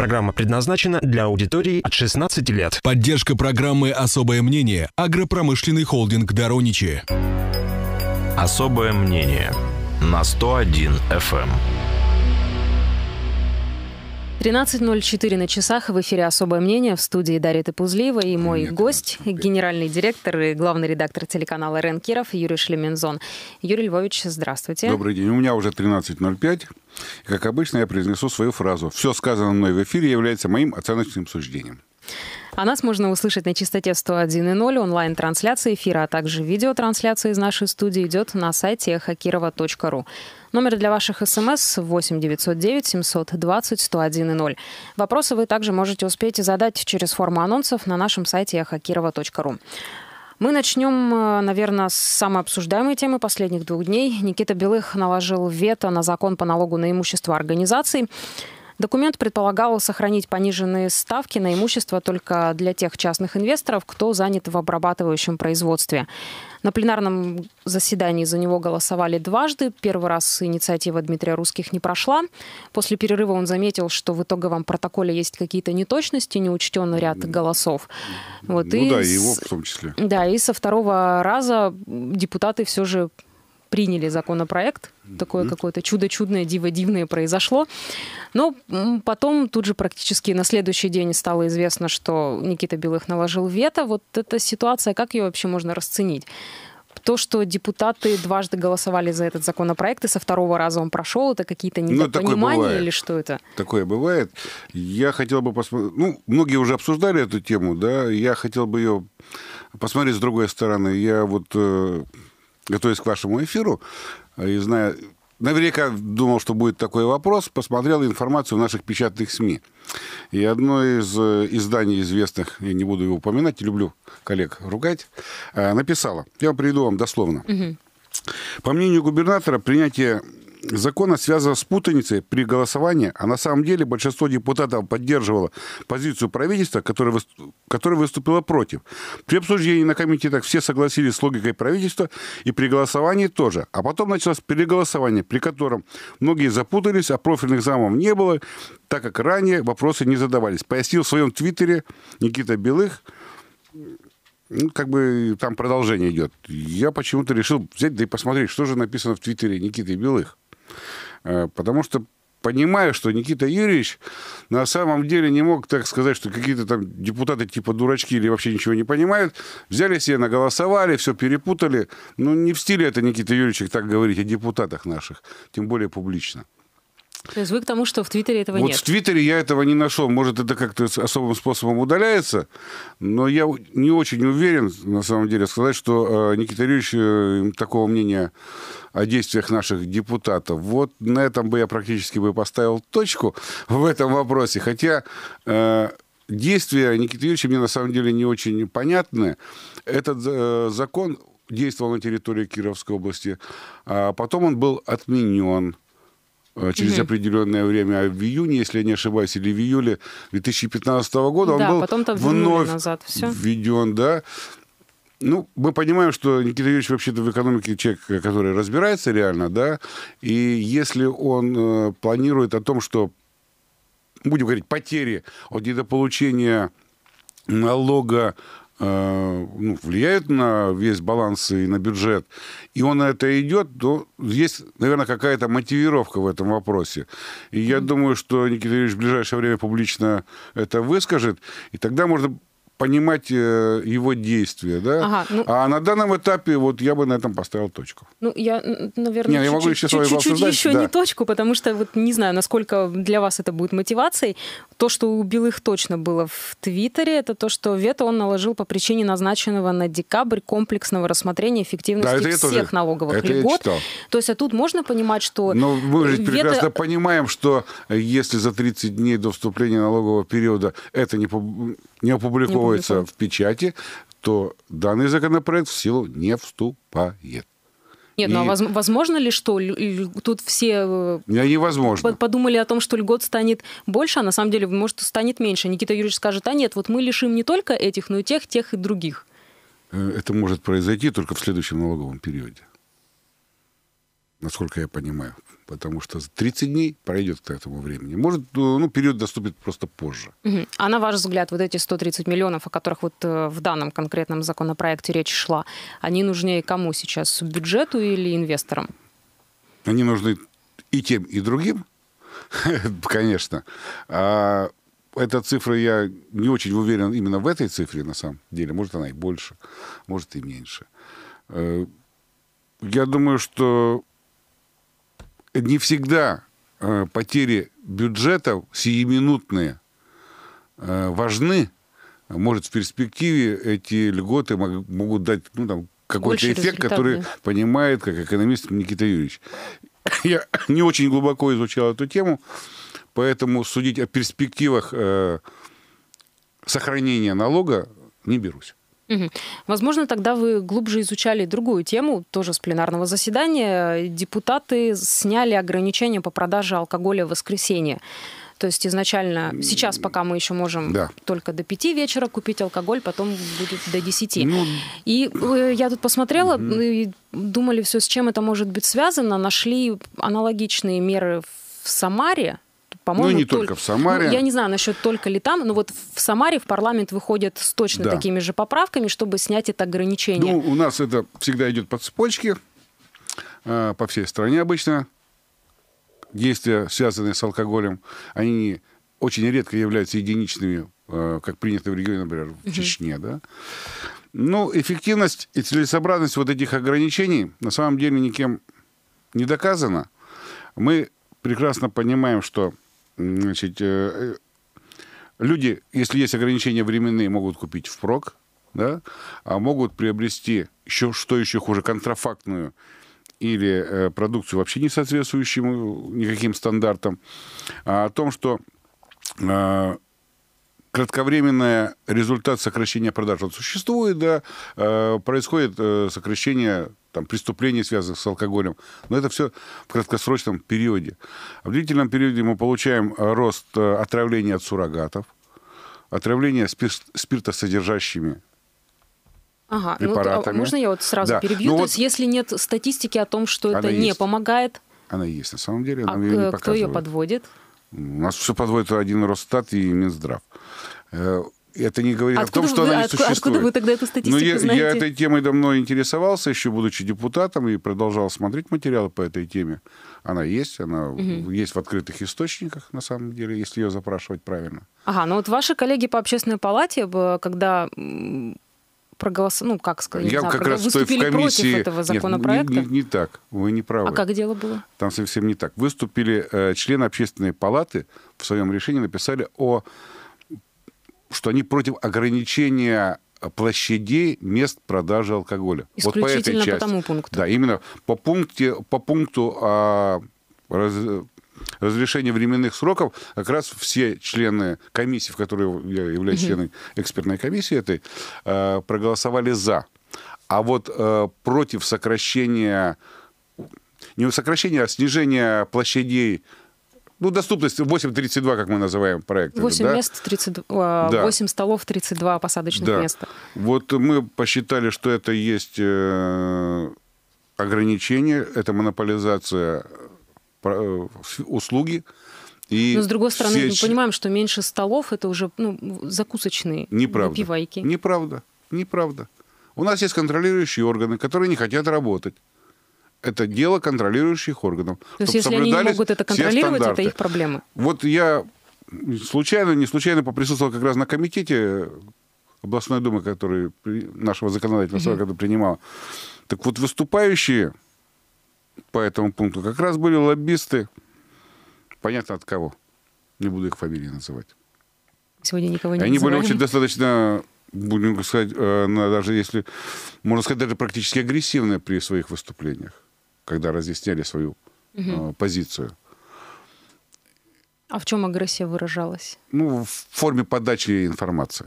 Программа предназначена для аудитории от 16 лет. Поддержка программы «Особое мнение» – агропромышленный холдинг «Дороничи». «Особое мнение» на 101 FM. 13.04 на часах в эфире «Особое мнение» в студии Дарья Топузлиева и мой Нет, гость, генеральный директор и главный редактор телеканала РЕН Киров Юрий Шлемензон. Юрий Львович, здравствуйте. Добрый день. У меня уже 13.05. Как обычно, я произнесу свою фразу. Все сказанное мной в эфире является моим оценочным суждением. А нас можно услышать на частоте 101.0. Онлайн-трансляция эфира, а также видеотрансляция из нашей студии идет на сайте хакирова.ру. Номер для ваших смс 8 909 720 101 0. Вопросы вы также можете успеть задать через форму анонсов на нашем сайте yahakirova.ru. Мы начнем, э, наверное, с самой обсуждаемой темы последних двух дней. Никита Белых наложил вето на закон по налогу на имущество организаций. Документ предполагал сохранить пониженные ставки на имущество только для тех частных инвесторов, кто занят в обрабатывающем производстве. На пленарном заседании за него голосовали дважды. Первый раз инициатива Дмитрия Русских не прошла. После перерыва он заметил, что в итоговом протоколе есть какие-то неточности, не учтен ряд голосов. Вот, ну и да, и его в том числе. Да, и со второго раза депутаты все же приняли законопроект. Такое mm-hmm. какое-то чудо-чудное, диво-дивное произошло. Но потом тут же практически на следующий день стало известно, что Никита Белых наложил вето. Вот эта ситуация, как ее вообще можно расценить? то, что депутаты дважды голосовали за этот законопроект, и со второго раза он прошел, это какие-то ну, недопонимания ну, или что это? Такое бывает. Я хотел бы посмотреть... Ну, многие уже обсуждали эту тему, да, я хотел бы ее посмотреть с другой стороны. Я вот э, готовясь к вашему эфиру, э, и зная, наверняка думал, что будет такой вопрос, посмотрел информацию в наших печатных СМИ. И одно из э, изданий известных, я не буду его упоминать, люблю коллег ругать, э, написало. Я приведу вам дословно. Угу. По мнению губернатора, принятие закона связана с путаницей при голосовании, а на самом деле большинство депутатов поддерживало позицию правительства, которое, которое выступило против. При обсуждении на комитетах все согласились с логикой правительства и при голосовании тоже. А потом началось переголосование, при котором многие запутались, а профильных замов не было, так как ранее вопросы не задавались. Пояснил в своем твиттере Никита Белых, ну, как бы там продолжение идет. Я почему-то решил взять да и посмотреть, что же написано в Твиттере Никиты Белых. Э, потому что понимаю, что Никита Юрьевич на самом деле не мог так сказать, что какие-то там депутаты типа дурачки или вообще ничего не понимают, взяли себе, наголосовали, все перепутали. Ну, не в стиле это Никита Юрьевич так говорить о депутатах наших, тем более публично. То есть вы к тому, что в Твиттере этого вот нет? Вот в Твиттере я этого не нашел. Может, это как-то особым способом удаляется, но я не очень уверен, на самом деле, сказать, что э, Никита Юрьевич э, такого мнения о действиях наших депутатов. Вот на этом бы я практически бы поставил точку в этом вопросе. Хотя э, действия Никиты Юрьевича мне на самом деле не очень понятны. Этот закон действовал на территории Кировской области, а потом он был отменен. Э, через угу. определенное время, а в июне, если я не ошибаюсь, или в июле 2015 года да, он был вновь назад, все. введен, да. Ну, мы понимаем, что Никита Юрьевич вообще-то в экономике человек, который разбирается реально, да, и если он э, планирует о том, что, будем говорить, потери от недополучения налога Э, ну, влияют на весь баланс и на бюджет, и он на это идет, то есть, наверное, какая-то мотивировка в этом вопросе. И я mm-hmm. думаю, что Никита Юрьевич в ближайшее время публично это выскажет, и тогда можно понимать э, его действия, да. Ага, ну... А на данном этапе вот я бы на этом поставил точку. Ну я, наверное, Нет, я могу еще чуть-чуть, чуть-чуть еще да. не точку, потому что вот не знаю, насколько для вас это будет мотивацией. То, что у Белых точно было в Твиттере, это то, что вето он наложил по причине назначенного на декабрь комплексного рассмотрения эффективности да, это всех тоже, налоговых это льгот. То есть а тут можно понимать, что... Но мы же вето... прекрасно понимаем, что если за 30 дней до вступления налогового периода это не, не опубликовано находится в печати, то данный законопроект в силу не вступает. Нет, и... ну а возможно ли, что тут все э, невозможно. подумали о том, что льгот станет больше, а на самом деле, может, станет меньше? Никита Юрьевич скажет, а нет, вот мы лишим не только этих, но и тех, тех и других. Э, это может произойти только в следующем налоговом периоде насколько я понимаю. Потому что 30 дней пройдет к этому времени. Может, э, ну, период доступит просто позже. Угу. А на ваш взгляд, вот эти 130 миллионов, о которых вот э, в данном конкретном законопроекте речь шла, они нужнее кому сейчас? Бюджету или инвесторам? Они нужны и тем, и другим, конечно. А эта цифра, я не очень уверен именно в этой цифре, на самом деле. Может, она и больше, может, и меньше. Э, я думаю, что не всегда э, потери бюджета сиюминутные э, важны. Может, в перспективе эти льготы могут дать ну, там, какой-то эффект, который понимает, как экономист Никита Юрьевич. Я не очень глубоко изучал эту тему, поэтому судить о перспективах э, сохранения налога не берусь. Угу. Возможно, тогда вы глубже изучали другую тему, тоже с пленарного заседания. Депутаты сняли ограничения по продаже алкоголя в воскресенье. То есть изначально, сейчас пока мы еще можем да. только до пяти вечера купить алкоголь, потом будет до десяти. Ну... И э, я тут посмотрела угу. и думали все, с чем это может быть связано. Нашли аналогичные меры в Самаре, по-моему... Ну, не только, только в Самаре. Ну, я не знаю насчет только ли там, но вот в Самаре в парламент выходят с точно да. такими же поправками, чтобы снять это ограничение. Ну, у нас это всегда идет по цепочке, а, по всей стране обычно. Действия, связанные с алкоголем, они очень редко являются единичными, а, как принято в регионе, например, в Чечне, да. Ну, эффективность и целесообразность вот этих ограничений на самом деле никем не доказана. Мы прекрасно понимаем, что Значит, э, люди, если есть ограничения временные, могут купить впрок, да, а могут приобрести еще, что еще хуже, контрафактную или э, продукцию вообще не соответствующую никаким стандартам, а о том, что э, кратковременный результат сокращения продаж он существует, да, э, происходит сокращение там, преступлений, связанных с алкоголем. Но это все в краткосрочном периоде. А в длительном периоде мы получаем э, рост э, отравления от суррогатов, отравления спир спиртосодержащими ага, а, препаратами. Ну, вот, можно я вот сразу да. перебью? Ну, То вот... есть если нет статистики о том, что это есть. не помогает... Она есть, на самом деле. а ее кто ее подводит? У нас все подводит один Росстат и Минздрав. Э, это не говорит откуда о том, что она не а откуда, существует. Откуда вы тогда эту статистику Но я, знаете? Я этой темой давно интересовался, еще будучи депутатом, и продолжал смотреть материалы по этой теме. Она есть, она угу. есть в открытых источниках, на самом деле, если ее запрашивать правильно. Ага, ну вот ваши коллеги по общественной палате, когда проголосовали, ну как сказать, я знаю, как раз выступили в комиссии... против этого законопроекта. Нет, не, не, не так, вы не правы. А как дело было? Там совсем не так. Выступили э, члены общественной палаты в своем решении написали о что они против ограничения э, площадей мест продажи алкоголя. Исключительно вот по, этой части. по тому пункту. Да, именно по, пункте, по пункту а, раз, разрешения временных сроков как раз все члены комиссии, в которой я являюсь угу. членом экспертной комиссии этой, а, проголосовали «за». А вот а, против сокращения, не сокращения, а снижения площадей ну, доступность 8.32, как мы называем проект. 8 да? мест, 30, а, да. 8 столов, 32 посадочных да. места. Вот мы посчитали, что это есть э, ограничение, это монополизация э, услуги. И Но с другой стороны, все... мы понимаем, что меньше столов это уже ну, закусочные Неправда. напивайки. Неправда. Неправда. У нас есть контролирующие органы, которые не хотят работать это дело контролирующих органов. То есть если они не могут это контролировать, это их проблемы. Вот я случайно, не случайно поприсутствовал как раз на комитете областной думы, который нашего законодательного угу. Mm -hmm. принимала. Так вот, выступающие по этому пункту как раз были лоббисты, понятно от кого. Не буду их фамилии называть. Сегодня никого не Они называем. были очень достаточно, будем сказать, э, даже если, можно сказать, даже практически агрессивные при своих выступлениях когда разъясняли свою угу. позицию. А в чем агрессия выражалась? Ну, в форме подачи информации.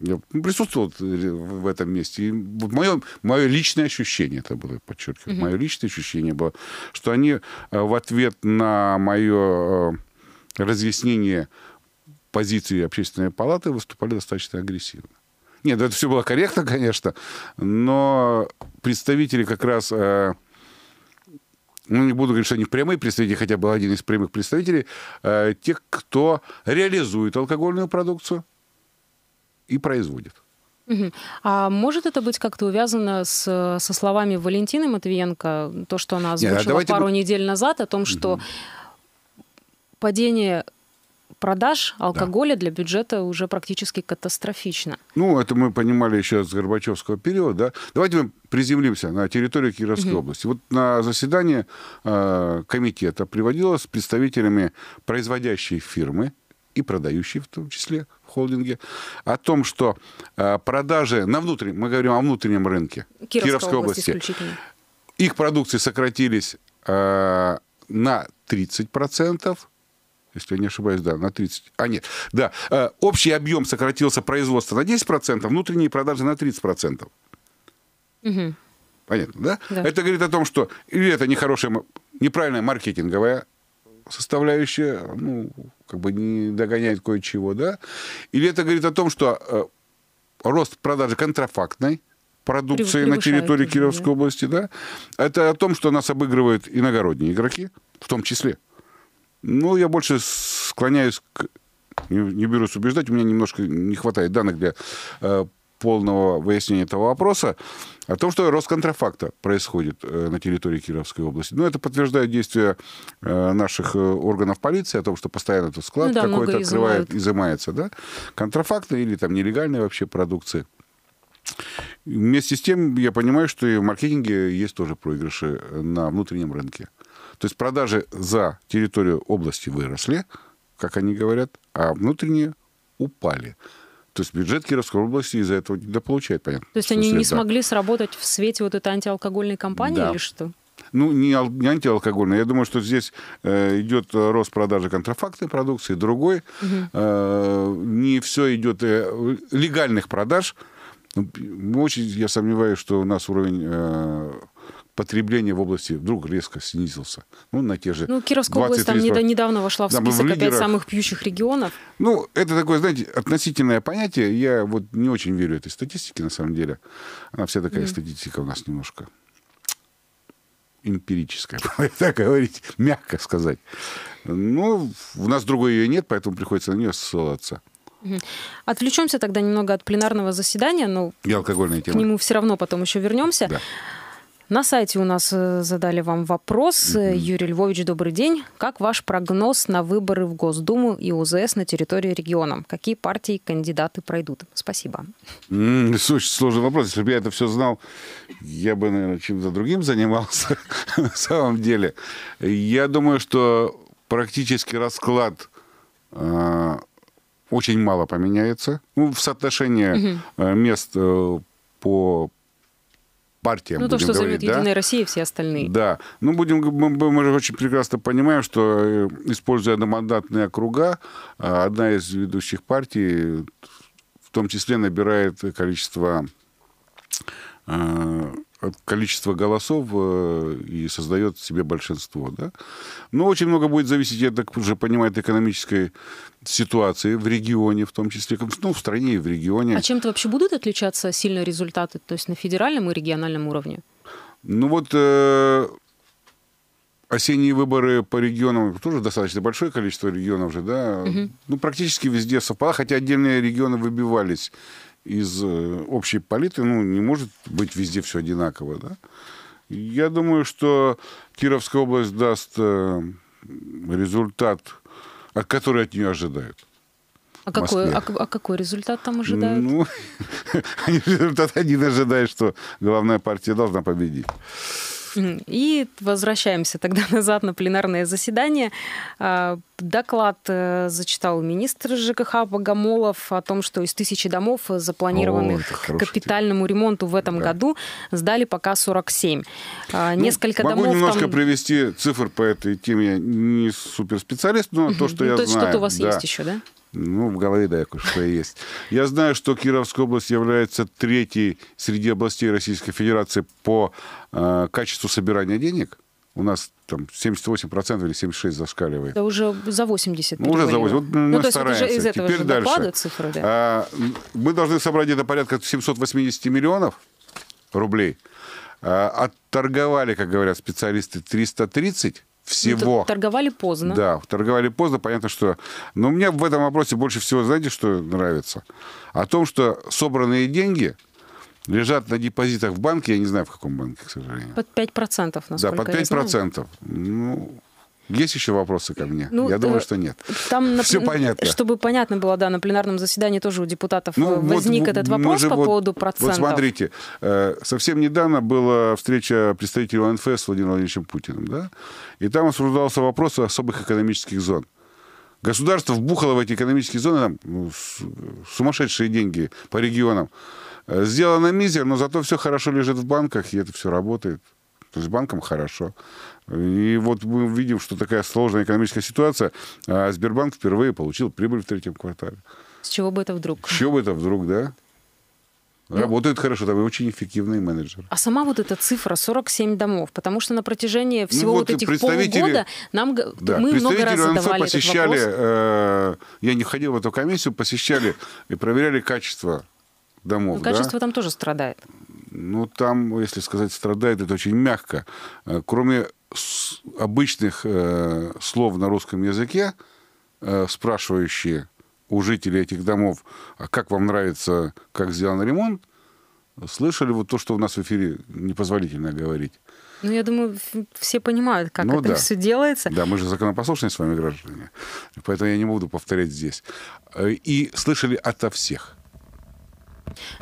Я присутствовал э, в этом месте. И мое, мое личное ощущение, это было, подчеркиваю, угу. мое личное ощущение было, что они э, в ответ на мое разъяснение позиции общественной палаты выступали достаточно агрессивно. Нет, ну, это все было корректно, конечно, но представители как раз ну, не буду говорить, что они прямые представители, хотя был один из прямых представителей, э, тех, кто реализует алкогольную продукцию и производит. А может это быть как-то увязано с, со словами Валентины Матвиенко, то, что она а озвучила Нет, пару мы... недель назад, о том, что угу. падение продаж алкоголя да. для бюджета уже практически катастрофично. Ну, это мы понимали еще с Горбачевского периода. Давайте мы приземлимся на территорию Кировской угу. области. Вот на заседание э, комитета приводилось с представителями производящей фирмы и продающей в том числе в холдинге, о том, что э, продажи на внутреннем, мы говорим о внутреннем рынке Кировской, Кировской области, области их продукции сократились э, на 30%, если я не ошибаюсь, да, на 30. А, нет, да. Э, общий объем сократился производства на 10%, внутренние продажи на 30%. Угу. Понятно, да? да? Это говорит о том, что или это нехорошая, неправильная маркетинговая составляющая, ну, как бы не догоняет кое-чего, да? Или это говорит о том, что э, рост продажи контрафактной продукции на территории Кировской да? области, да? Это о том, что нас обыгрывают иногородние игроки, в том числе. Ну, я больше склоняюсь к... Не, не берусь убеждать, у меня немножко не хватает данных для э, полного выяснения этого вопроса, о том, что рост контрафакта происходит э, на территории Кировской области. Ну, это подтверждает действия э, наших э, органов полиции о том, что постоянно тут склад ну, да, какой-то открывает, изымают. изымается. Да? Контрафакты или там нелегальные вообще продукции. Вместе с тем, я понимаю, что и в маркетинге есть тоже проигрыши на внутреннем рынке. То есть продажи за территорию области выросли, как они говорят, а внутренние упали. То есть бюджет Кировской области из-за этого недополучает, понятно. То есть они не да. смогли сработать в свете вот этой антиалкогольной кампании да. или что? Ну, не, не антиалкогольная. Я думаю, что здесь э, идет э, рост продажи контрафактной продукции, другой. Угу. Э, не все идет э, легальных продаж. Ну, Очень я сомневаюсь, что у нас уровень э, потребление в области вдруг резко снизился. Ну, на те же Ну, Кировская область там недавно вошла в список в лидерах. самых пьющих регионов. Ну, это такое, знаете, относительное понятие. Я вот не очень верю этой статистике, на самом деле. Она вся такая mm. статистика у нас немножко эмпирическая, так говорить, мягко сказать. Ну, у нас другой ее нет, поэтому приходится на нее ссылаться. Отвлечемся тогда немного от пленарного заседания, но и алкогольная тема. к нему все равно потом еще вернемся. Да. На сайте у нас э, задали вам вопрос. Mm-hmm. Юрий Львович, добрый день. Как ваш прогноз на выборы в Госдуму и ОЗС на территории региона? Какие партии и кандидаты пройдут? Спасибо. Mm, слушай, сложный вопрос. Если бы я это все знал, я бы, наверное, чем-то другим занимался на самом деле. Я думаю, что практически расклад а, очень мало поменяется. Ну, в соотношении Mm-hmm. мест по партиям. Ну, то, что говорить, зовет да? Единая Россия и все остальные. Да. Ну, будем, мы, мы же очень прекрасно понимаем, что, э, используя одномандатные округа, а, одна из ведущих партий в том числе набирает количество э, количество голосов э, и создает себе большинство. Да? Но очень много будет зависеть, я так уже понимаю, от экономической ситуации в регионе, в том числе, ну, в стране и в регионе. А чем-то вообще будут отличаться сильные результаты, то есть на федеральном и региональном уровне? Ну вот э, осенние выборы по регионам, тоже достаточно большое количество регионов же, да, угу. ну практически везде совпало, хотя отдельные регионы выбивались из э, общей палиты, ну, не может быть везде все одинаково, да. Я думаю, что Кировская область даст э, результат, от который от нее ожидают. А какой, а, а какой результат там ожидают? Ну, результат один ожидает, что главная партия должна победить. И возвращаемся тогда назад на пленарное заседание. А, доклад э, зачитал министр ЖКХ Богомолов о том, что из тысячи домов, э, запланированных О, к капитальному тип. ремонту в этом да. году, сдали пока 47. А, ну, Несколько могу домов... Могу немножко там... привести цифр по этой теме. Я не суперспециалист, но то, что ну, я знаю. То есть что-то у вас есть еще, да? Ну, в голове, да, кое-что есть. Я знаю, что Кировская область является третьей среди областей Российской Федерации по э, качеству собирания денег. У нас там 78% или 76% зашкаливает. Да уже за 80. Ну, уже за 80. Вот, ну, э, то есть стараемся. Вот уже из этого Теперь же дальше. цифры, да. а, мы должны собрать где-то порядка 780 миллионов рублей. А, отторговали, как говорят специалисты, 330. Ну, всего. Ну, торговали поздно. Да, торговали поздно, понятно, что... Но мне в этом вопросе больше всего, знаете, что нравится? О том, что собранные деньги лежат на депозитах в банке, я не знаю, в каком банке, к сожалению. Под 5% насколько Да, под 5%. Я знаю. Ну, есть еще вопросы ко мне? Ну, Я э, думаю, что нет. Там Все понятно. Чтобы понятно было, да, на пленарном заседании тоже у депутатов ну, э, возник вот, этот вопрос по вот, поводу процентов. Вот смотрите, э, совсем недавно была встреча представителей ОНФС с Владимиром Владимировичем Путиным, да? И там обсуждался вопрос особых экономических зон. Государство вбухало в эти экономические зоны там, ну, сумасшедшие деньги по регионам. Сделано мизер, но зато все хорошо лежит в банках, и это все работает. То есть банкам хорошо. И вот мы видим, что такая сложная экономическая ситуация. А Сбербанк впервые получил прибыль в третьем квартале. С чего бы это вдруг? С чего бы это вдруг, да? Ну, Работают хорошо, там и очень эффективные менеджеры. А сама вот эта цифра 47 домов, потому что на протяжении ну всего ну, вот, вот этих полугода нам да, мы много раз задавали посещали, вопрос. Э, я не ходил в эту комиссию, посещали и проверяли качество домов. Но ну, качество да? там тоже страдает. Ну, там, если сказать страдает, это очень мягко. Э, кроме обычных э, слов на русском языке, э, спрашивающие у жителей этих домов, а как вам нравится, как сделан ремонт, слышали вот то, что у нас в эфире непозволительно говорить. Ну, я думаю, все понимают, как ну, это да. все делается. Да, мы же законопослушные с вами граждане, поэтому я не буду повторять здесь. И слышали ото всех.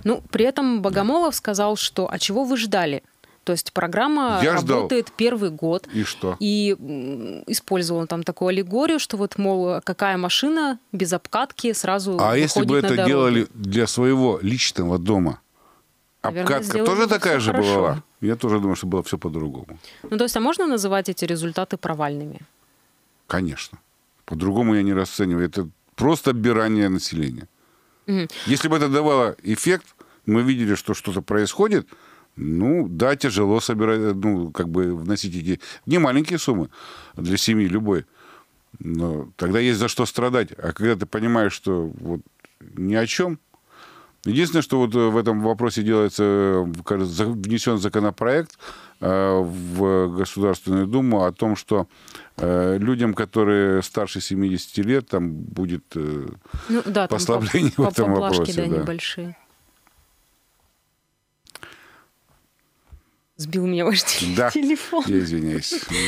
Ну, при этом Богомолов сказал, что «А чего вы ждали?» То есть программа Я работает ждал. первый год. И что? И использовал он там такую аллегорию, что вот, мол, какая машина без обкатки сразу А если бы это дорогу. делали для своего личного дома? Наверное, Обкатка тоже такая же хорошо. была? Я тоже думаю, что было все по-другому. Ну, то есть, а можно называть эти результаты провальными? Конечно. По-другому я не расцениваю. Это просто оббирание населения. Угу. Если бы это давало эффект, мы видели, что что-то происходит, ну, да, тяжело собирать, ну, как бы вносить эти не маленькие суммы а для семьи любой. Но тогда есть за что страдать. А когда ты понимаешь, что вот ни о чем, единственное, что вот в этом вопросе делается, внесен законопроект, Э, в Государственную Думу о том, что э, людям, которые старше 70 лет, там будет э, ну, да, послабление там по, в этом по вопросе. Да, да. небольшие. Сбил меня ваш да. телефон. Я извиняюсь. Ну,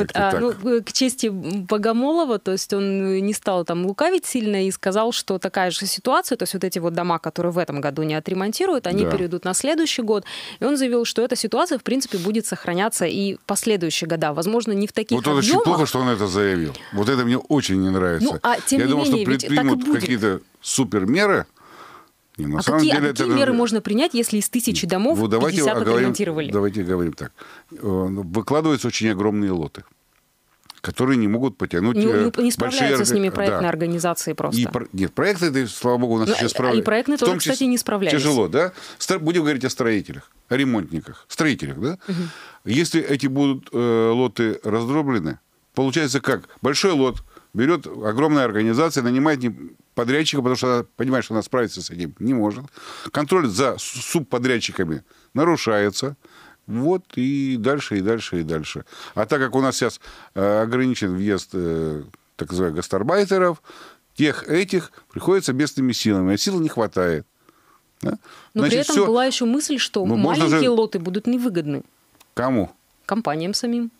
вот, а, ну, к чести Богомолова, то есть он не стал там лукавить сильно и сказал, что такая же ситуация, то есть вот эти вот дома, которые в этом году не отремонтируют, они да. перейдут на следующий год. И он заявил, что эта ситуация, в принципе, будет сохраняться и в последующие года. Возможно, не в таких Вот объемах. это очень плохо, что он это заявил. Вот это мне очень не нравится. Ну, а тем Я не думал, менее, что предпримут какие-то супермеры не, на а самом какие, деле, а какие это... меры можно принять, если из тысячи домов вот давайте 50 отремонтировали? Давайте говорим так. Э, ну, выкладываются очень огромные лоты которые не могут потянуть не, э, не, не справляются большие... с ними проектные да. организации просто. И, нет, проекты, слава богу, у нас Но, ну, еще справляются. И проектные тоже, числе, кстати, не справляются. Тяжело, да? Будем говорить о строителях, о ремонтниках, строителях, да? Угу. Если эти будут э, лоты раздроблены, получается как? Большой лот – берет огромная организация, нанимает подрядчика, потому что она понимает, что она справиться с этим не может. Контроль за субподрядчиками нарушается. Вот и дальше, и дальше, и дальше. А так как у нас сейчас э, ограничен въезд э, так называемых гастарбайтеров, тех этих приходится местными силами, а силы не хватает. Да? Но Значит, при этом все... была еще мысль, что ну, маленькие же... лоты будут невыгодны. Кому? Компаниям самим.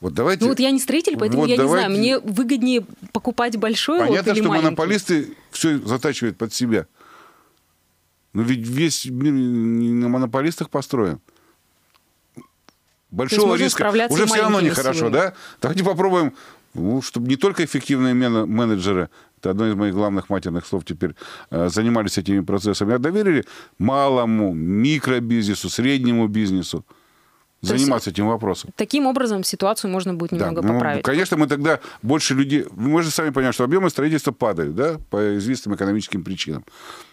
Вот давайте. Ну вот я не строитель, поэтому вот я давайте... не знаю. Мне выгоднее покупать большой Понятно, лот или что маленький. монополисты все затачивают под себя. Но ведь весь мир на монополистах построен. Большого риска уже все равно нехорошо, силы. да? Давайте попробуем, ну, чтобы не только эффективные менеджеры, это одно из моих главных матерных слов теперь, э, занимались этими процессами, а доверили малому, микробизнесу, среднему бизнесу заниматься этим вопросом. Таким образом ситуацию можно будет немного да. Ну, поправить. конечно, мы тогда больше людей... Мы же сами понимаем, что объемы строительства падают, да, по известным экономическим причинам.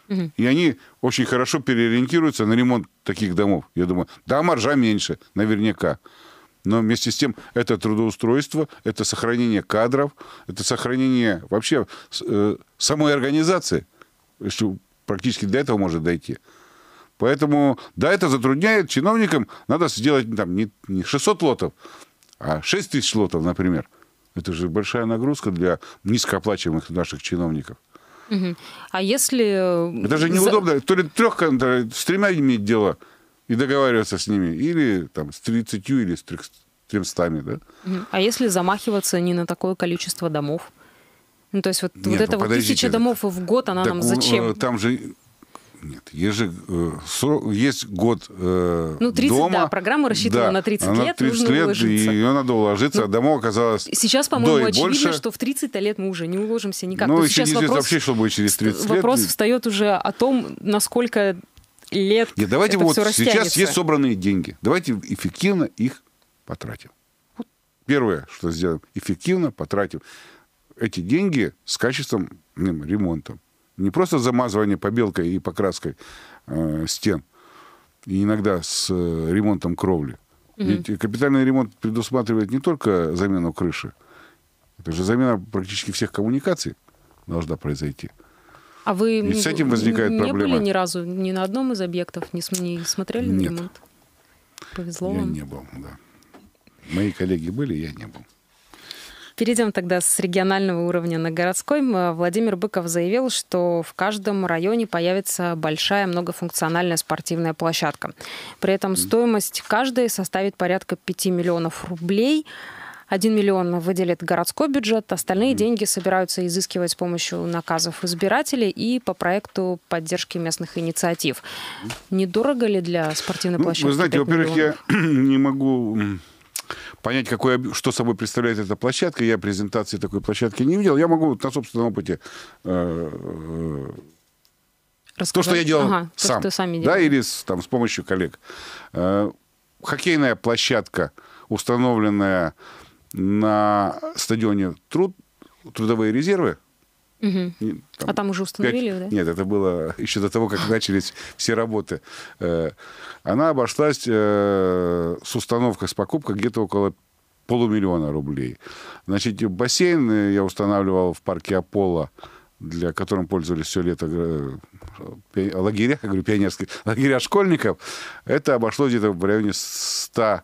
Угу. И они очень хорошо переориентируются на ремонт таких домов. Я думаю, да, маржа меньше, наверняка. Но вместе с тем это трудоустройство, это сохранение кадров, это сохранение вообще э, самой организации, что практически до этого может дойти. Поэтому, да, это затрудняет чиновникам. Надо сделать там, не, не 600 лотов, а 6 тысяч лотов, например. Это же большая нагрузка для низкооплачиваемых наших чиновников. А если... Э, это же неудобно. За... То ли трех, э, с тремя иметь дело и договариваться с ними, или там с 30, или с 300, да? А если замахиваться не на такое количество домов? Ну, то есть вот, Нет, вот ну, это вот тысяча домов в год, а она так, нам э, зачем? Там же нет, ежи, э, есть год э, Ну, 30, дома. да, программа рассчитана да, на 30 она лет, 30 лет, уложиться. и ее надо уложиться, а ну, а домой оказалось Сейчас, по-моему, очевидно, больше. что в 30 лет мы уже не уложимся никак. Ну, еще неизвестно вопрос, вообще, что будет через 30 лет. Вопрос встает уже о том, насколько лет Нет, давайте вот сейчас есть собранные деньги. Давайте эффективно их потратим. Вот первое, что сделаем, эффективно потратим эти деньги с качеством, ремонтом не просто замазывание побелкой и покраской э, стен, и иногда с э, ремонтом кровли. Mm-hmm. Ведь капитальный ремонт предусматривает не только замену крыши, это же замена практически всех коммуникаций должна произойти. А вы Ведь с этим возникает не проблема. были ни разу ни на одном из объектов, не, не смотрели Нет. на ремонт? Повезло я вам? не был, да. Мои коллеги были, я не был. Перейдем тогда с регионального уровня на городской. А, Владимир Быков заявил, что в каждом районе появится большая многофункциональная спортивная площадка. При этом стоимость каждой составит порядка 5 миллионов рублей. Один миллион выделит городской бюджет, остальные mm. деньги собираются изыскивать с помощью наказов избирателей и по проекту поддержки местных инициатив. Недорого ли для спортивной ну, площадки? Вы знаете, во-первых, я не могу понять, какой, что собой представляет эта площадка. Я презентации такой площадки не видел. Я могу на собственном опыте э, э, то, что я делал ага, сам, то, что сами да, или с, там, с помощью коллег. Э, хоккейная площадка, установленная на стадионе труд, трудовые резервы, Угу. там, а там уже установили, как... да? Нет, это было еще до того, как начались все работы. Э, она обошлась э, с установкой, с покупкой где-то около полумиллиона рублей. Значит, бассейн э, я устанавливал в парке Аполло, для которым пользовались все лето лагеря, я говорю, пионерские лагеря школьников. Это обошло где-то в районе 100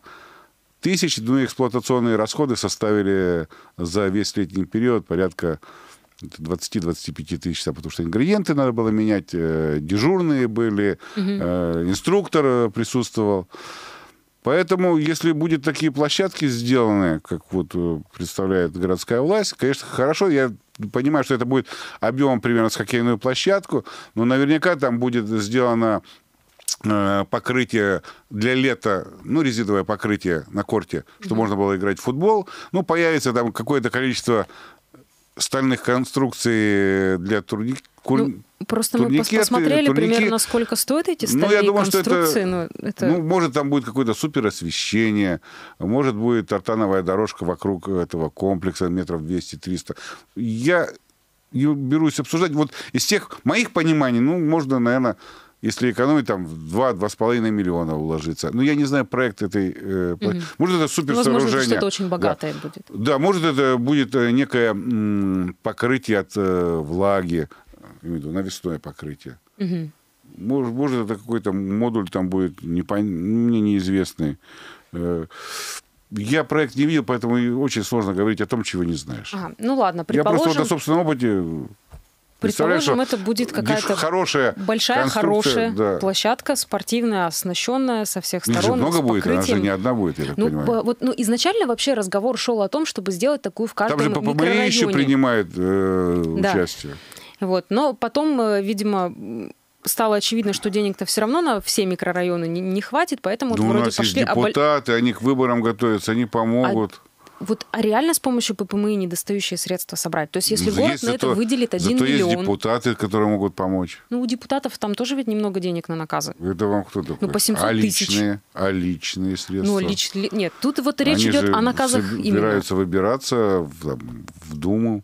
тысяч, ну эксплуатационные расходы составили за весь летний период порядка 20-25 тысяч, потому что ингредиенты надо было менять, э, дежурные были, угу. инструктор э, присутствовал. Поэтому, если будут такие площадки сделаны, как вот представляет городская власть, конечно, хорошо. Я понимаю, что это будет объем примерно с хоккейную площадку, но наверняка там будет сделано покрытие для лета, ну, резиновое покрытие на корте, чтобы mm-hmm. можно было играть в футбол. Ну, появится там какое-то количество стальных конструкций для турников Куль... Ну, просто турникеты, мы посмотрели турникет. примерно, сколько стоят эти стальные ну, я думаю, конструкции. Что это, но это... Ну, может, там будет какое-то супер освещение, может, будет тартановая дорожка вокруг этого комплекса метров 200-300. Я берусь обсуждать. Вот из тех моих пониманий, ну, можно, наверное, если экономить, там 2-2,5 миллиона уложиться. Ну, я не знаю проект этой... Э, угу. Может, это суперсооружение. Возможно, что-то очень богатое да. будет. Да, может, это будет э, некое покрытие от э, влаги, навесное покрытие. Угу. Может, может, это какой-то модуль там будет, непон... мне неизвестный. Э, я проект не видел, поэтому очень сложно говорить о том, чего не знаешь. Ага, ну ладно, предположим... Я просто вот на собственном опыте Предположим, это будет какая-то хорошая большая, хорошая да. площадка, спортивная, оснащенная со всех сторон. Их же много будет, она же не одна будет, я так ну, понимаю. Вот, ну, изначально вообще разговор шел о том, чтобы сделать такую в каждом Там же ППБ еще принимает э, да. Вот. Но потом, э, видимо, стало очевидно, что денег-то все равно на все микрорайоны не, не хватит, поэтому да вот ну, у вроде нас пошли... есть а депутаты, обо... они к выборам готовятся, они помогут. А вот а реально с помощью ППМИ недостающие средства собрать? То есть если ну, город есть на это выделит 1 зато миллион... есть депутаты, которые могут помочь. Ну, у депутатов там тоже ведь немного денег на наказы. Это вам кто такой? Ну, по 700 а тысяч. Личные, а личные средства? Ну, лич... Нет, тут вот речь Они идет о наказах собираются именно. собираются выбираться в, там, в Думу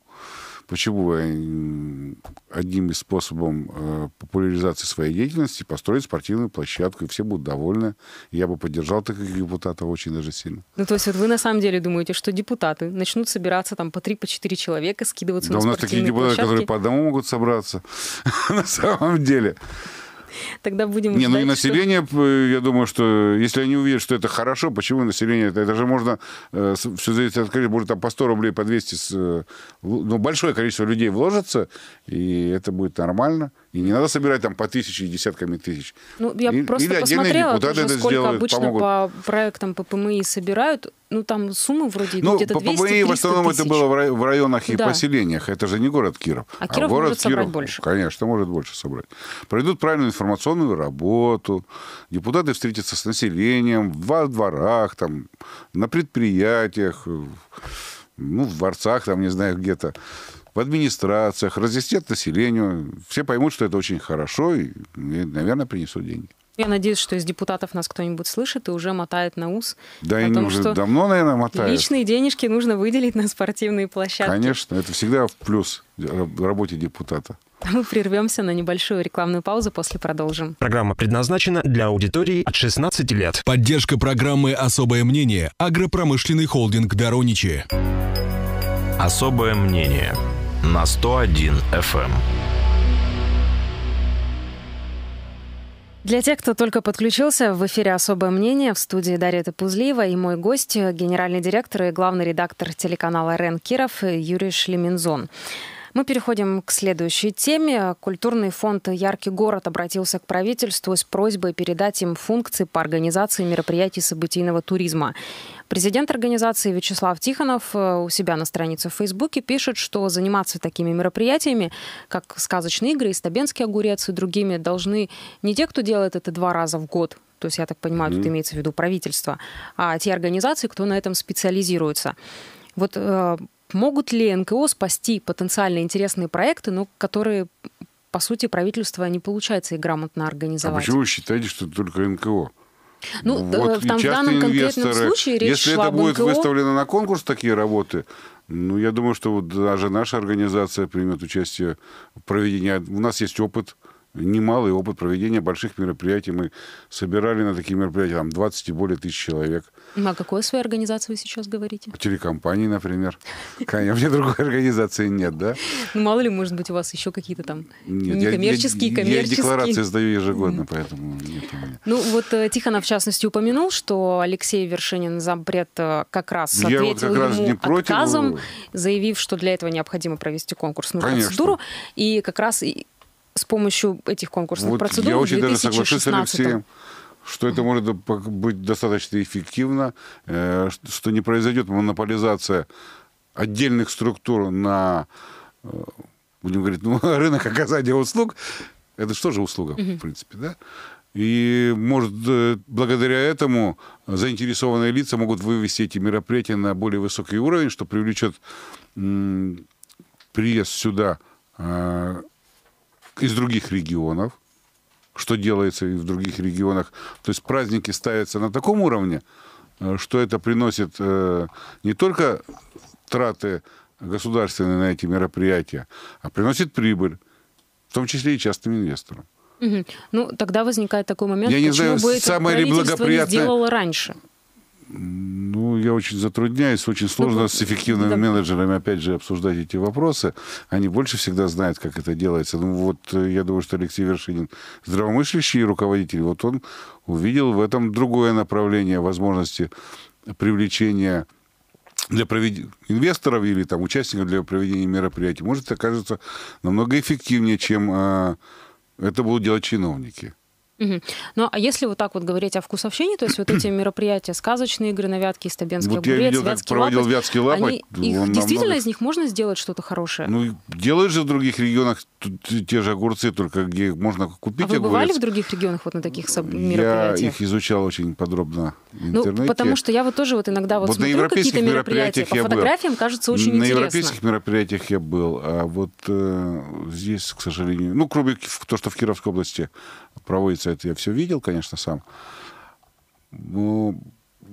почему э, одним из способов э, популяризации своей деятельности построить спортивную площадку, и все будут довольны. Я бы поддержал таких депутатов очень даже сильно. Ну, то есть вот вы на самом деле думаете, что депутаты начнут собираться там по три, по четыре человека, скидываться да на Да у нас такие депутаты, площадки? которые по одному могут собраться на самом деле. Тогда будем... Не, ждать, ну и население, что... я думаю, что если они увидят, что это хорошо, почему население... Это, же можно... Э, все зависит от количества, может, там по 100 рублей, по 200... С, э, ну, большое количество людей вложится, и это будет нормально. И не надо собирать там по тысяче и десятками тысяч. Ну, я и, просто или посмотрела, это сколько сделают, обычно помогут. по проектам по ПМИ собирают. Ну, там суммы вроде ну, где-то 200 по ПМИ в основном тысяч. это было в районах и да. поселениях. Это же не город Киров. А, а Киров город может Киров, собрать больше. Конечно, может больше собрать. Пройдут правильную информационную работу, депутаты встретятся с населением во дворах, там, на предприятиях, ну, в дворцах, там, не знаю, где-то в администрациях, разъяснят населению. Все поймут, что это очень хорошо и, наверное, принесут деньги. Я надеюсь, что из депутатов нас кто-нибудь слышит и уже мотает на ус. Да, и том, уже что давно, наверное, мотает. Личные денежки нужно выделить на спортивные площадки. Конечно, это всегда в плюс работе депутата. Мы прервемся на небольшую рекламную паузу, после продолжим. Программа предназначена для аудитории от 16 лет. Поддержка программы «Особое мнение» агропромышленный холдинг «Дороничи». «Особое мнение» на 101 FM. Эм. Для тех, кто только подключился, в эфире «Особое мнение» в студии Дарья Топузлиева и мой гость, э, генеральный директор и главный редактор телеканала «Рен Киров» э, Юрий Шлемензон. Мы переходим к следующей теме. Культурный фонд «Яркий город» обратился к правительству с просьбой передать им функции по организации мероприятий событийного туризма. Президент организации Вячеслав Тихонов э, у себя на странице в Фейсбуке пишет, что заниматься такими мероприятиями, как сказочные игры и огурец и другими, должны не те, кто делает это два раза в год, то есть, я так понимаю, mm-hmm. тут имеется в виду правительство, а те организации, кто на этом специализируется. Вот э, могут ли НКО спасти потенциально интересные проекты, но которые, по сути, правительство не получается и грамотно организовать? А почему вы считаете, что только НКО? Ну, вот, в, там, в данном конкретном случае речь Если шла это будет НКО... выставлено на конкурс, такие работы, ну, я думаю, что вот даже наша организация примет участие в проведении. У нас есть опыт немалый опыт проведения больших мероприятий. Мы собирали на такие мероприятия там 20 и более тысяч человек. Ну, а какой своей организацию вы сейчас говорите? Телекомпании, например. Конечно, у меня другой организации нет, да? Ну, мало ли, может быть, у вас еще какие-то там нет, некоммерческие, коммерческие. Я декларации сдаю ежегодно, поэтому нет Ну, вот э, Тихонов, а в частности, упомянул, что Алексей Вершинин зампред э, как раз ответил ему отказом, э, заявив, что для этого необходимо провести конкурсную процедуру. И как раз с помощью этих конкурсных вот процедур я очень в 2016 даже соглашусь, что это может быть достаточно эффективно, э, что не произойдет монополизация отдельных структур на, э, будем говорить, ну, рынок оказания услуг. Это что же услуга, угу. в принципе, да? И, может, э, благодаря этому заинтересованные лица могут вывести эти мероприятия на более высокий уровень, что привлечет приезд сюда из других регионов, что делается и в других регионах. То есть праздники ставятся на таком уровне, э, что это приносит э, не только траты государственные на эти мероприятия, а приносит прибыль, в том числе и частным инвесторам. Угу. Ну, тогда возникает такой момент, Я не знаю, бы это самое ли благоприятное... не сделало раньше. Ну, я очень затрудняюсь, очень сложно ну, с эффективными да. менеджерами, опять же, обсуждать эти вопросы. Они больше всегда знают, как это делается. Ну, вот э, я думаю, что Алексей Вершинин, здравомыслящий руководитель, вот он увидел в этом другое направление возможности привлечения для проведения инвесторов или там участников для проведения мероприятий. Может, это окажется намного эффективнее, чем э, это будут делать чиновники. Угу. Ну, а если вот так вот говорить о вкусовщине, то есть вот эти мероприятия, сказочные игры на вятке, стабенский вот огурец, я видел, как проводил лапоть, вятский лапоть. Они, ну, их, действительно намного... из них можно сделать что-то хорошее? Ну, делают же в других регионах те же огурцы, только где можно купить а вы бывали в других регионах вот на таких соб... мероприятиях? Я их изучал очень подробно в ну, интернете. Ну, потому что я вот тоже вот иногда вот, вот смотрю какие-то мероприятия, по фотографиям был. кажется очень на интересно. На европейских мероприятиях я был, а вот э, здесь, к сожалению, ну, кроме то, что в Кировской области проводится что это я все видел, конечно, сам. Но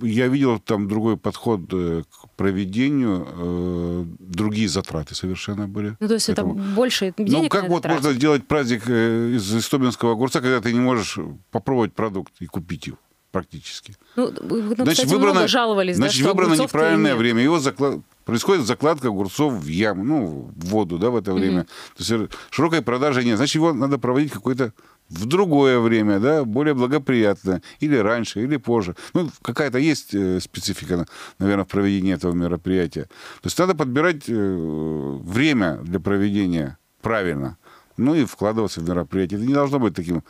я видел там другой подход э, к проведению, э, другие затраты совершенно были. Ну, то есть Поэтому... это больше ну, денег Ну, как вот тратить? можно сделать праздник э, из истобинского огурца, когда ты не можешь попробовать продукт и купить его? практически. Ну, ну, значит, кстати, выбрано, много жаловались, значит, да, выбрано неправильное время. Его заклад... Происходит закладка огурцов в яму, ну, в воду, да, в это время. Mm-hmm. То есть э, широкой продажи нет. Значит, его надо проводить какой-то в другое время, да, более благоприятно, или раньше, или позже. Ну, какая-то есть э, специфика, наверное, в проведении этого мероприятия. То есть надо подбирать э, время для проведения правильно, ну и вкладываться в мероприятие. Это не должно быть таким,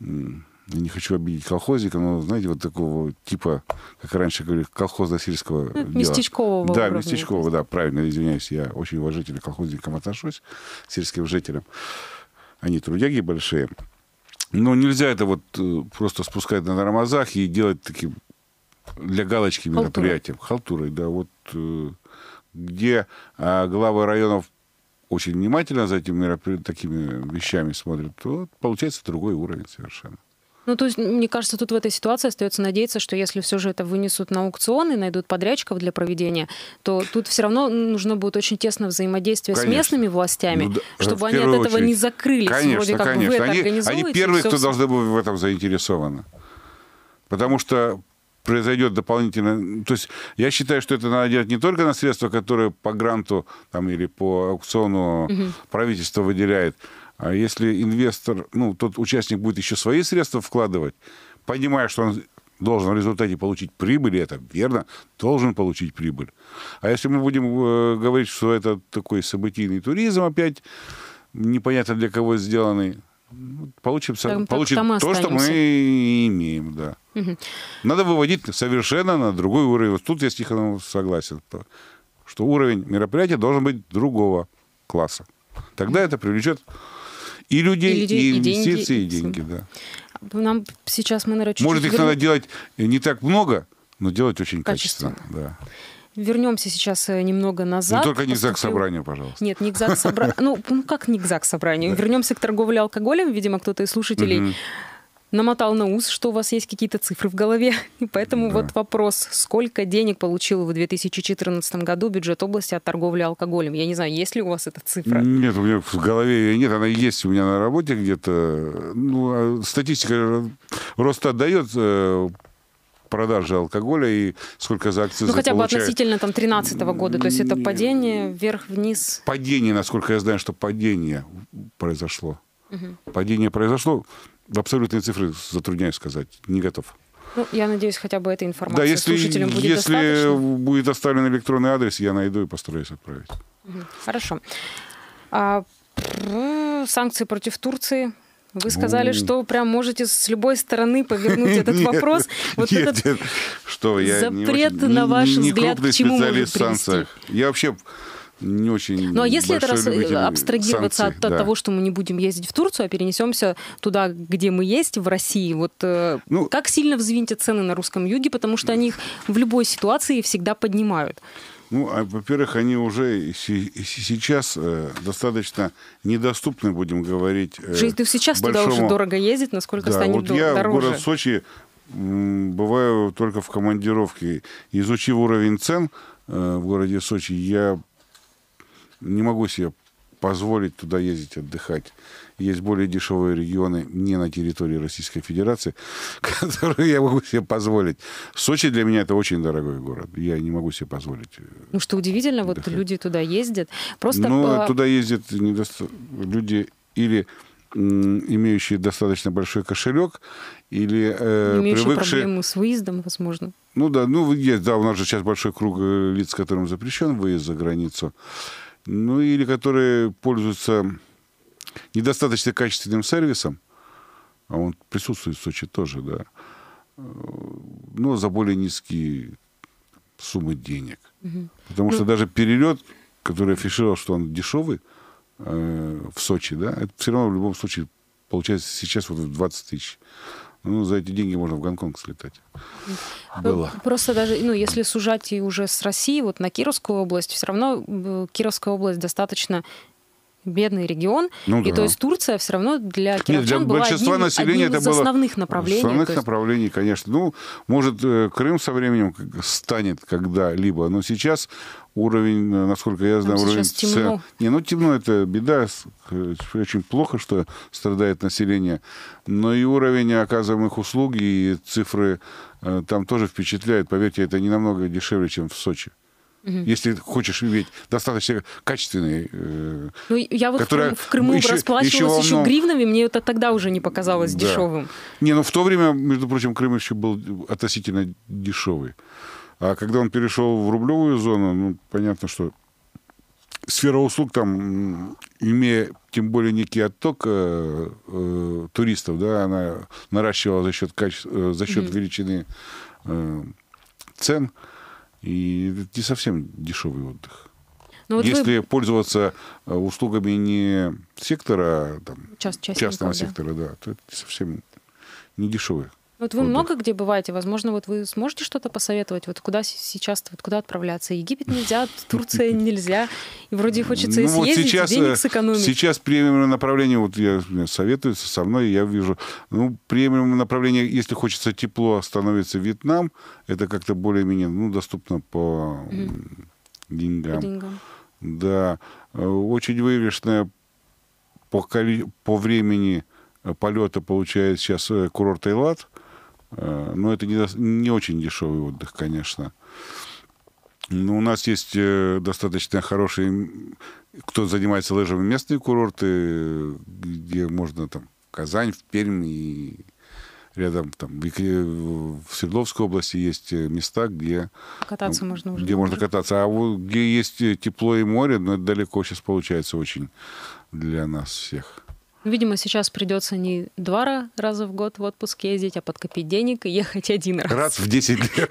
я не хочу обидеть колхозника, но, знаете, вот такого типа, как раньше говорили, колхозно-сельского хм, дела. Местечкового. Да, местечкового, да, правильно, извиняюсь, я очень уважительно к колхозникам отношусь, сельским жителям. Они трудяги большие. Но ну, нельзя это вот э, просто спускать на тормозах и делать таким для галочки Халтура. мероприятием. Халтурой, да. Вот э, где а, главы районов очень внимательно за этими такими вещами смотрят, то получается другой уровень совершенно. Ну, то есть, мне кажется, тут в этой ситуации остается надеяться, что если все же это вынесут на аукцион и найдут подрядчиков для проведения, то тут все равно нужно будет очень тесное взаимодействие конечно. с местными властями, ну, да, чтобы они от этого очередь. не закрылись. Конечно, вроде как конечно. Вы это они, они первые, кто должны быть в этом заинтересованы. Потому что произойдет дополнительно... То есть я считаю, что это надо делать не только на средства, которые по гранту там, или по аукциону угу. правительство выделяет, а если инвестор, ну, тот участник будет еще свои средства вкладывать, понимая, что он должен в результате получить прибыль, и это верно, должен получить прибыль. А если мы будем э, говорить, что это такой событийный туризм опять, непонятно для кого сделанный, ну, получим, так, получим так, то, что мы имеем, да. Угу. Надо выводить совершенно на другой уровень. Вот тут я с Тихоном согласен, что уровень мероприятия должен быть другого класса. Тогда это привлечет и людей, и, людей, и инвестиции, и деньги. И деньги да. Нам сейчас мы, наверное, чуть Может, их вернем... надо делать не так много, но делать очень качественно. качественно. Да. Вернемся сейчас э, немного ну, назад. Но только не поступлю... к собранию пожалуйста. Нет, не к ЗАГС-собранию. Ну, ну, как не к ЗАГС-собранию? Вернемся к торговле алкоголем. Видимо, кто-то из слушателей намотал на ус, что у вас есть какие-то цифры в голове. И поэтому да. вот вопрос, сколько денег получил в 2014 году бюджет области от торговли алкоголем? Я не знаю, есть ли у вас эта цифра? Нет, у меня в голове ее нет, она есть у меня на работе где-то. Ну, а статистика Роста дает э, продажи алкоголя и сколько за акцизы Ну, хотя бы получают. относительно там 13 -го года, то есть это падение вверх-вниз? Падение, насколько я знаю, что падение произошло. Угу. Падение произошло. В абсолютные цифры затрудняюсь сказать, не готов. Ну, я надеюсь, хотя бы эта информация да, если, слушателям будет если достаточно. будет оставлен электронный адрес, я найду и постараюсь отправить. Хорошо. А, санкции против Турции. Вы сказали, ну... что прям можете с любой стороны повернуть этот вопрос. Вот этот Что, я запрет, не очень, на ваш не, не взгляд, к чему может привести? Я вообще не очень Ну а если это раз, э, абстрагироваться санкций, от, да. того, что мы не будем ездить в Турцию, а перенесемся туда, где мы есть, в России, вот э, ну, как сильно взвинтят цены на русском юге, потому что они их в любой ситуации всегда поднимают? Ну, а, во-первых, они уже сейчас э, достаточно недоступны, будем говорить. Э, Жизнь, ты сейчас большому... туда уже дорого ездить, насколько да, станет вот дороже? Я в город Сочи бываю только в командировке. Изучив уровень цен э, в городе Сочи, я не могу себе позволить туда ездить отдыхать. Есть более дешевые регионы не на территории Российской Федерации, которые я могу себе позволить. Сочи для меня это очень дорогой город. Я не могу себе позволить. Э, ну что удивительно, отдыхать. вот люди туда ездят. Просто ну по... А, туда ездят недоста... люди или имеющие достаточно большой кошелек или э, имеющие привыкшие... проблемы с выездом, возможно. Ну да, ну есть, да, у нас же сейчас большой круг э, лиц, которым запрещен выезд за границу ну или которые пользуются недостаточно качественным сервисом, а он присутствует в Сочи тоже, да, э, но за более низкие суммы денег. Угу. Потому ну... что даже перелет, который афишировал, что он дешевый э, в Сочи, да, это все равно в любом случае получается сейчас вот в 20 тысяч. Ну, за эти деньги можно в Гонконг слетать. Э, Было. Просто даже, ну, если сужать и уже с России, вот на Кировскую область, все равно э, Кировская область достаточно бедный регион. Ну, да. И то есть Турция все равно для кировчан Нет, для была одним, населения одним это из было основных направлений. Основных есть... направлений, конечно. Ну, может, э, Крым со временем станет когда-либо, но сейчас уровень, э, насколько я знаю, Там уровень цен... Не, ну темно это беда, э, очень плохо, что страдает население, но и уровень оказываемых услуг и цифры там тоже впечатляет, Поверьте, это не намного дешевле, чем в Сочи угу. если хочешь иметь достаточно качественный, Э, ну, я вот которые в Крыму еще, расплачивалась еще, еще гривнами, мне это тогда уже не показалось да. дешевым. Не, ну в то время, между прочим, Крым еще был относительно дешевый. А когда он перешел в рублевую зону, ну, понятно, что сфера услуг там, имея тем более некий отток э, э, туристов, да, она наращивала за счет, каче... Э, за счет mm величины э, цен. Э, и это не совсем дешевый отдых. Но ну вот Если вы... пользоваться э, услугами не сектора, а там, Част, частного да. сектора, да, то это совсем не дешевый ну, вот вы много где бываете, возможно, вот вы сможете что-то посоветовать, вот куда сейчас, вот куда отправляться? Египет нельзя, Турция нельзя, и вроде хочется ну, и съездить, вот сейчас, денег э, сэкономить. Сейчас приемлемое направление, вот я советую со мной, я вижу, ну, приемлемое направление, если хочется тепло, становится Вьетнам, это как-то более-менее, ну, доступно по mm. деньгам. По деньгам. Да, э, очень выигрышная по, по времени э, полета получает сейчас курорт Эйлат. Э, но ну, это не, не очень дешевый отдых, конечно. Но у нас есть э, достаточно хорошие, кто занимается лыжами, местные курорты, где можно там Казань, в Пермь и рядом там в Свердловской области есть э, места, где а кататься можно уже где можно кататься, а вот где есть тепло и море, но это далеко сейчас получается очень для нас всех. Видимо, сейчас придется не два раза в год в отпуск ездить, а подкопить денег и ехать один раз. Раз в 10 лет.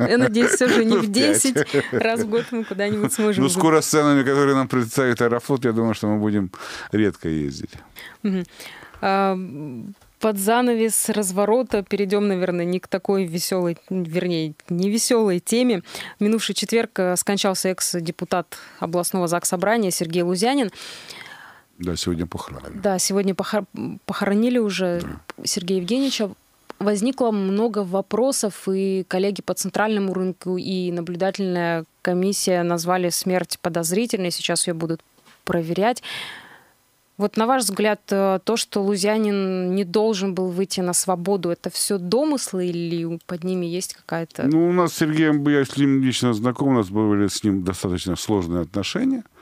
Я надеюсь, все же не ну, в 10 раз в год мы куда-нибудь сможем. Ну, скоро с ценами, которые нам представит Аэрофлот, я думаю, что мы будем редко ездить. А, под занавес разворота перейдем, наверное, не к такой веселой, вернее, не веселой теме. В минувший четверг э, скончался экс-депутат областного ЗАГС Собрания Сергей Лузянин. Да, сегодня похоронили. Да, сегодня похор... похоронили уже да. Сергея Евгеньевича. Возникло много вопросов, и коллеги по центральному рынку, и наблюдательная комиссия назвали смерть подозрительной, сейчас ее будут проверять. Вот на ваш взгляд, э, то, что Лузянин не должен был выйти на свободу, это все домыслы или под ними есть какая-то... Ну, у нас с Сергеем, я с ним лично знаком, у нас были с ним достаточно сложные отношения –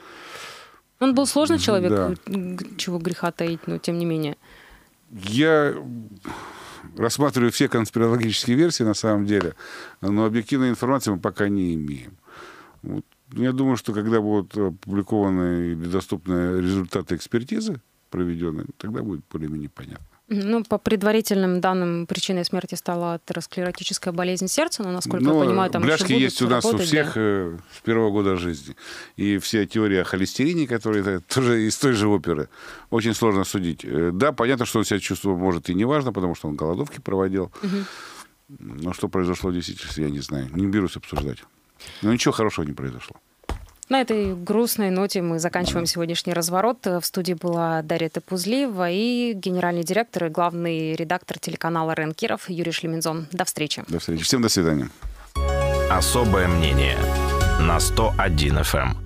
он был сложный человек, да. чего греха таить, но тем не менее. Я рассматриваю все конспирологические версии на самом деле, но объективной информации мы пока не имеем. Вот. Я думаю, что когда будут опубликованы или доступны результаты экспертизы проведенные, тогда будет более-менее понятно. Ну, по предварительным данным, причиной смерти стала атеросклеротическая болезнь сердца, но, насколько но я ну, понимаю, там бляшки еще есть у нас у всех для... Э, с первого года жизни. И все теории о холестерине, которые это тоже из той же оперы, очень сложно судить. Э, да, понятно, что он себя чувствовал, может, и неважно, потому что он голодовки проводил. Угу. Но что произошло в действительности, я не знаю. Не берусь обсуждать. Но ничего хорошего не произошло. На этой грустной ноте мы заканчиваем сегодняшний разворот. В студии была Дарья Тепузлиева и генеральный директор и главный редактор телеканала РЕН Киров Юрий Шлемензон. До встречи. До встречи. Всем до свидания. Особое мнение на 101 FM.